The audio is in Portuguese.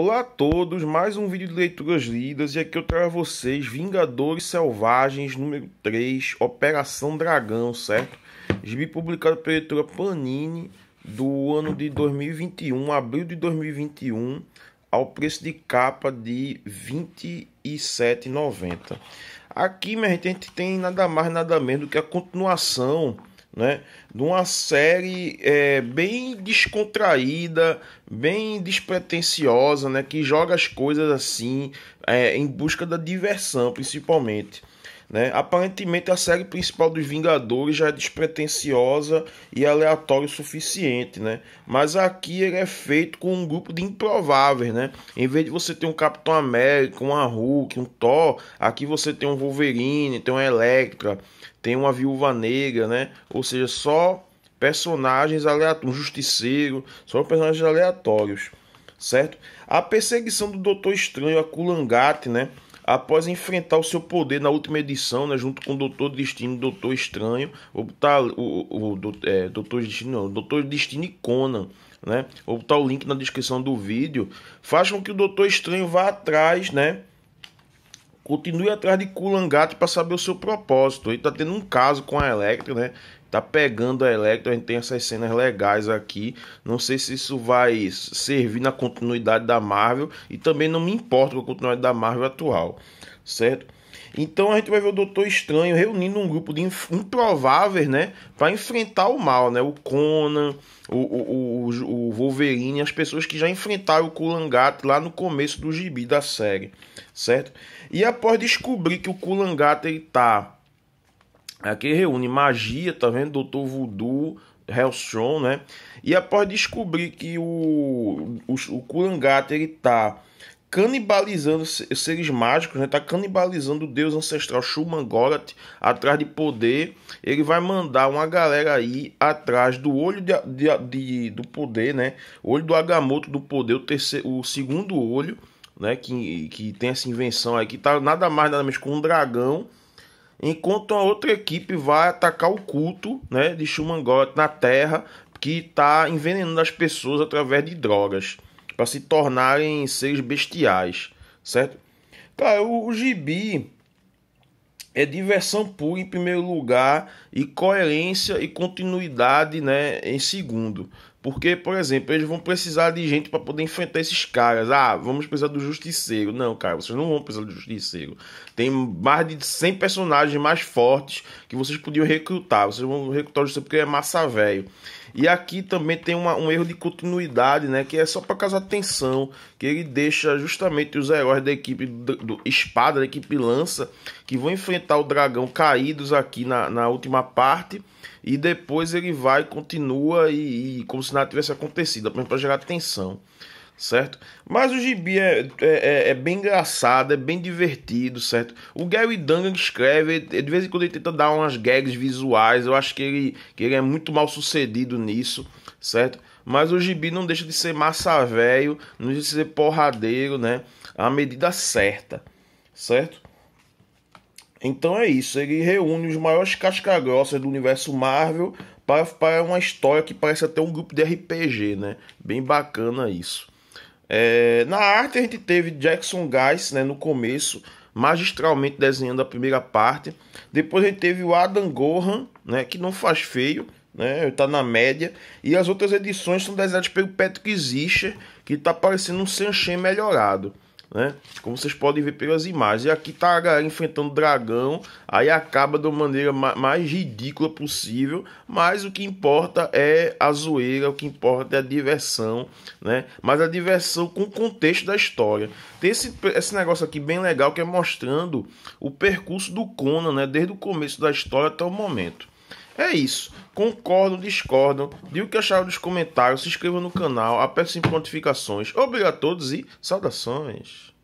Olá a todos, mais um vídeo de leituras lidas e aqui eu trago a vocês Vingadores Selvagens número 3, Operação Dragão, certo? Gibi publicado pela editora Panini do ano de 2021, abril de 2021, ao preço de capa de R$ 27,90. Aqui, minha gente, a gente tem nada mais nada menos do que a continuação né? De uma série é, bem descontraída, bem despretensiosa, né? Que joga as coisas assim, é, em busca da diversão, principalmente. Né? Aparentemente, a série principal dos Vingadores já é despretensiosa e aleatória o suficiente, né? mas aqui ele é feito com um grupo de improváveis. Né? Em vez de você ter um Capitão América, um Hulk, um Thor, aqui você tem um Wolverine, tem uma Electra, tem uma Viúva Negra, né? ou seja, só personagens aleatórios, um Justiceiro, só personagens aleatórios certo? A perseguição do Doutor Estranho a Kulangat, né? após enfrentar o seu poder na última edição, né, junto com o Doutor Destino e Doutor Estranho, tá, o, o, o é, Doutor Destino, não, Doutor Destino e Conan, né? Vou botar o link na descrição do vídeo. Faz com que o Doutor Estranho vá atrás, né? Continue atrás de Kulangati para saber o seu propósito. Ele tá tendo um caso com a Electra, né? tá pegando a Electro, a gente tem essas cenas legais aqui. Não sei se isso vai servir na continuidade da Marvel e também não me importa com a continuidade da Marvel atual, certo? Então a gente vai ver o Doutor Estranho reunindo um grupo de improváveis, né, para enfrentar o mal, né? O Conan, o, o, o, o Wolverine, as pessoas que já enfrentaram o Kulangat lá no começo do gibi da série, certo? E após descobrir que o Kulangat ele tá Aqui reúne magia, tá vendo? Doutor Voodoo, Hellstrom, né? E após descobrir que o, o, o Kurangata, ele tá canibalizando seres mágicos, né? Tá canibalizando o deus ancestral Shumangorat atrás de poder. Ele vai mandar uma galera aí atrás do olho de, de, de do poder, né? O olho do Agamotto do poder, o, terceiro, o segundo olho, né? Que, que tem essa invenção aí, que tá nada mais nada menos com um dragão enquanto a outra equipe vai atacar o culto né, de Chumangot na terra que está envenenando as pessoas através de drogas para se tornarem seres bestiais, certo? Cara, o, o gibi é diversão pura em primeiro lugar e coerência e continuidade, né, em segundo. Porque, por exemplo, eles vão precisar de gente para poder enfrentar esses caras. Ah, vamos precisar do Justiceiro. Não, cara, vocês não vão precisar do Justiceiro. Tem mais de 100 personagens mais fortes que vocês podiam recrutar. Vocês vão recrutar o Justiceiro porque é massa velho. E aqui também tem uma, um erro de continuidade, né? Que é só para causar tensão, que ele deixa justamente os heróis da equipe do, do espada, da equipe lança, que vão enfrentar o dragão caídos aqui na, na última parte. E depois ele vai, continua e, e como se nada tivesse acontecido, apenas para gerar tensão certo? Mas o gibi é, é, é, é, bem engraçado, é bem divertido, certo? O Gary Dungan escreve, de vez em quando ele tenta dar umas gags visuais, eu acho que ele, que ele é muito mal sucedido nisso, certo? Mas o gibi não deixa de ser massa velho, não deixa de ser porradeiro, né? A medida certa, certo? Então é isso, ele reúne os maiores casca-grossas do universo Marvel para, para uma história que parece até um grupo de RPG, né? Bem bacana isso. É, na arte a gente teve Jackson Guys né, no começo, magistralmente desenhando a primeira parte. Depois a gente teve o Adam Gohan, né, que não faz feio, né, tá na média. E as outras edições são desenhadas pelo Patrick Zischer, que está parecendo um Sanchen melhorado né? Como vocês podem ver pelas imagens. E aqui tá a galera enfrentando dragão, aí acaba da maneira mais ridícula possível, mas o que importa é a zoeira, o que importa é a diversão, né? Mas a diversão com o contexto da história. Tem esse, esse negócio aqui bem legal que é mostrando o percurso do Conan, né? Desde o começo da história até o momento. É isso. Concordam, discordam, diga o que acharam nos comentários, se inscrevam no canal, aperte em pontificações. Obrigado a todos e saudações.